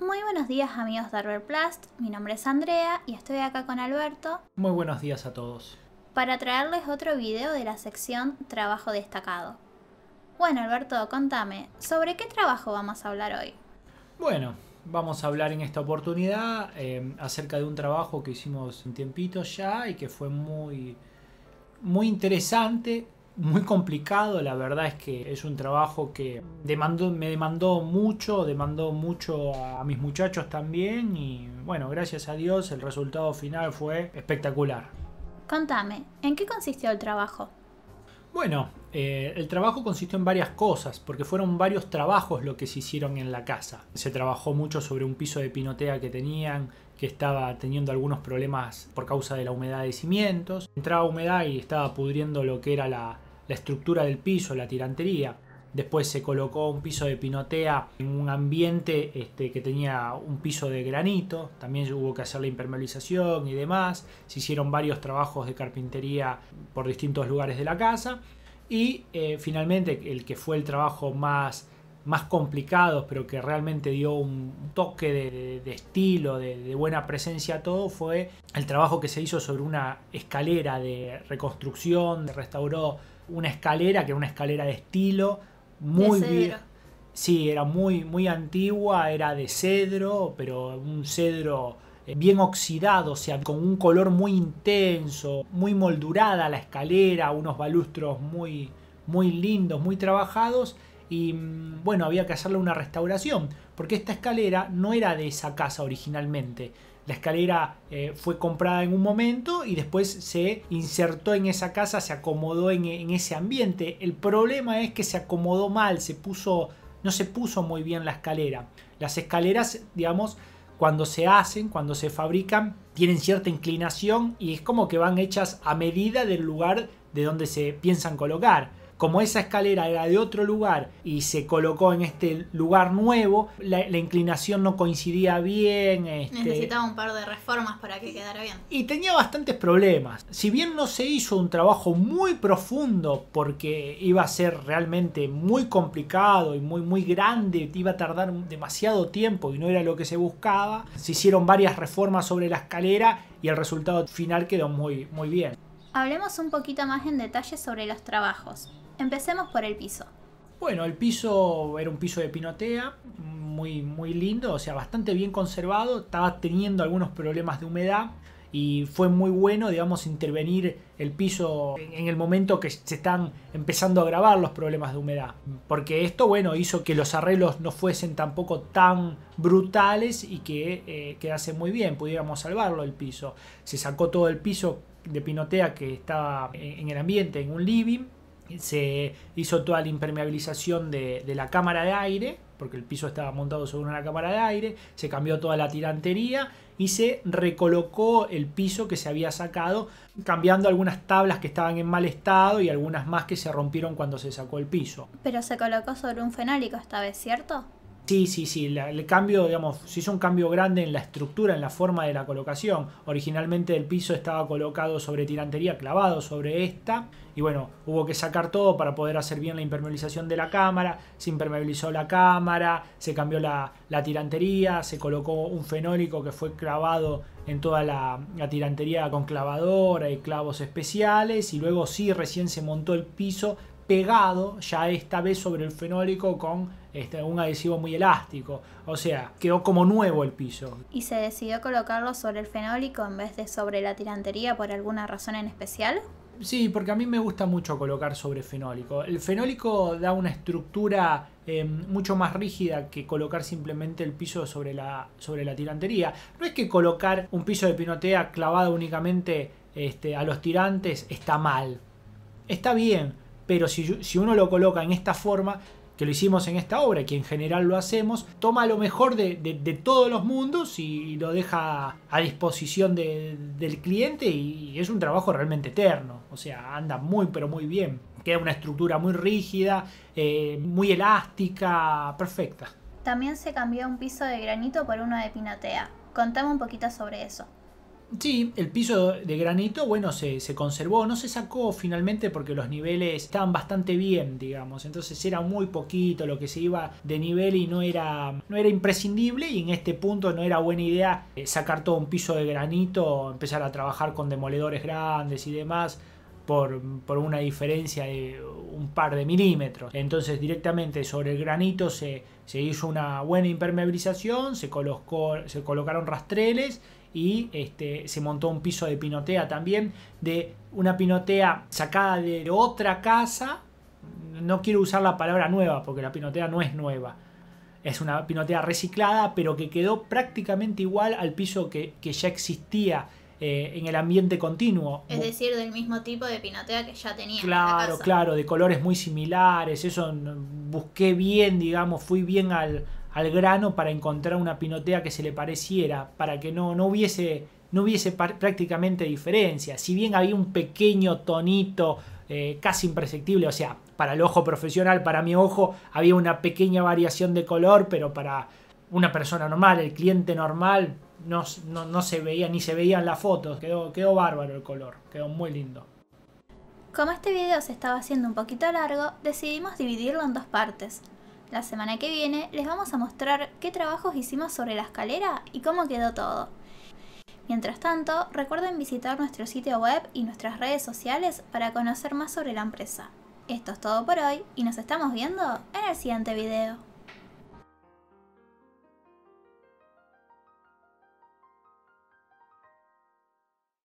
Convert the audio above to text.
Muy buenos días amigos de Arberplast, mi nombre es Andrea y estoy acá con Alberto. Muy buenos días a todos. Para traerles otro video de la sección Trabajo destacado. Bueno Alberto, contame, ¿sobre qué trabajo vamos a hablar hoy? Bueno, vamos a hablar en esta oportunidad eh, acerca de un trabajo que hicimos un tiempito ya y que fue muy, muy interesante muy complicado, la verdad es que es un trabajo que demandó, me demandó mucho, demandó mucho a, mis muchachos también y bueno, gracias a Dios el resultado final fue espectacular. Contame, ¿en qué consistió el trabajo? Bueno, eh, el trabajo consistió en varias cosas, porque fueron varios trabajos lo que se hicieron en la casa. Se trabajó mucho sobre un piso de pinotea que tenían, que estaba teniendo algunos problemas por causa de la humedad de cimientos. Entraba humedad y estaba pudriendo lo que era la, la estructura del piso, la tirantería. Después se colocó un piso de pinotea en un ambiente este, que tenía un piso de granito. También hubo que hacer la impermeabilización y demás. Se hicieron varios trabajos de carpintería por distintos lugares de la casa. Y eh, finalmente el que fue el trabajo más, más complicado, pero que realmente dio un toque de, estilo, de, buena presencia a todo, fue el trabajo que se hizo sobre una escalera de reconstrucción, de restauró una escalera que era una escalera de estilo, muy bien Sí, era muy, muy antigua, era de cedro, pero un cedro eh, bien oxidado, o sea, con un color muy intenso, muy moldurada la escalera, unos balustros muy, muy lindos, muy trabajados. Y mm, bueno, había que hacerle una restauración, porque esta escalera no era de esa casa originalmente, la escalera eh, fue comprada en un momento y después se insertó en esa casa, se acomodó en, ese ambiente. El problema es que se acomodó mal, se puso, no se puso muy bien la escalera. Las escaleras, digamos, cuando se hacen, cuando se fabrican, tienen cierta inclinación y es como que van hechas a medida del lugar de donde se piensan colocar. Como esa escalera era de otro lugar y se colocó en este lugar nuevo, la, inclinación no coincidía bien. Este, Necesitaba un par de reformas para que quedara bien. Y tenía bastantes problemas. Si bien no se hizo un trabajo muy profundo porque iba a ser realmente muy complicado y muy, muy grande, iba a tardar demasiado tiempo y no era lo que se buscaba, se hicieron varias reformas sobre la escalera y el resultado final quedó muy, muy bien. Hablemos un poquito más en detalle sobre los trabajos. Empecemos por el piso. Bueno, el piso era un piso de pinotea, muy, muy lindo, o sea, bastante bien conservado, estaba teniendo algunos problemas de humedad y fue muy bueno, digamos, intervenir el piso en el momento que se están empezando a grabar los problemas de humedad. Porque esto, bueno, hizo que los arreglos no fuesen tampoco tan brutales y que eh, quedase muy bien, pudiéramos salvarlo el piso. Se sacó todo el piso de pinotea que estaba en el ambiente, en un living, se hizo toda la impermeabilización de, la cámara de aire, porque el piso estaba montado sobre una cámara de aire, se cambió toda la tirantería y se recolocó el piso que se había sacado, cambiando algunas tablas que estaban en mal estado y algunas más que se rompieron cuando se sacó el piso. Pero se colocó sobre un fenólico esta vez, ¿cierto? Sí, sí, sí. el cambio, digamos, se hizo un cambio grande en la estructura, en la forma de la colocación. Originalmente el piso estaba colocado sobre tirantería, clavado sobre esta. Y bueno, hubo que sacar todo para poder hacer bien la impermeabilización de la cámara. Se impermeabilizó la cámara, se cambió la, tirantería, se colocó un fenólico que fue clavado en toda la, la tirantería con clavadora y clavos especiales. Y luego sí, recién se montó el piso pegado, ya esta vez sobre el fenólico con este, un adhesivo muy elástico. O sea, quedó como nuevo el piso. ¿Y se decidió colocarlo sobre el fenólico en vez de sobre la tirantería por alguna razón en especial? Sí, porque a mí me gusta mucho colocar sobre fenólico. El fenólico da una estructura eh, mucho más rígida que colocar simplemente el piso sobre la, sobre la tirantería. No es que colocar un piso de pinotea clavado únicamente este, a los tirantes está mal. Está bien, pero si uno lo coloca en esta forma, que lo hicimos en esta obra, que en general lo hacemos, toma lo mejor de, todos los mundos y lo deja a disposición del cliente y es un trabajo realmente eterno, o sea, anda muy pero muy bien, queda una estructura muy rígida, eh, muy elástica, perfecta. También se cambió un piso de granito por uno de pinatea. Contame un poquito sobre eso. Sí, el piso de granito, bueno, se, conservó, no se sacó finalmente porque los niveles estaban bastante bien, digamos, entonces era muy poquito lo que se iba de nivel y no era, no era imprescindible y en este punto no era buena idea eh, sacar todo un piso de granito, empezar a trabajar con demoledores grandes y demás. Por, una diferencia de un par de milímetros. Entonces directamente sobre el granito se, hizo una buena impermeabilización, se, colocó, se colocaron rastreles y este, se montó un piso de pinotea también, de una pinotea sacada de otra casa. No quiero usar la palabra nueva porque la pinotea no es nueva. Es una pinotea reciclada, pero que quedó prácticamente igual al piso que, ya existía eh, en el ambiente continuo. Es decir, del mismo tipo de pinotea que ya tenía. Claro, claro, de colores muy similares. Eso busqué bien, digamos, fui bien al, al grano para encontrar una pinotea que se le pareciera, para que no, hubiese, no hubiese prácticamente diferencia. Si bien había un pequeño tonito eh, casi imperceptible, o sea, para el ojo profesional, para mi ojo, había una pequeña variación de color, pero para una persona normal, el cliente normal, no, se veía ni se veían las fotos. Quedó, quedó bárbaro el color, quedó muy lindo. Como este video se estaba haciendo un poquito largo, decidimos dividirlo en dos partes. La semana que viene les vamos a mostrar qué trabajos hicimos sobre la escalera y cómo quedó todo. Mientras tanto, recuerden visitar nuestro sitio web y nuestras redes sociales para conocer más sobre la empresa. Esto es todo por hoy y nos estamos viendo en el siguiente video.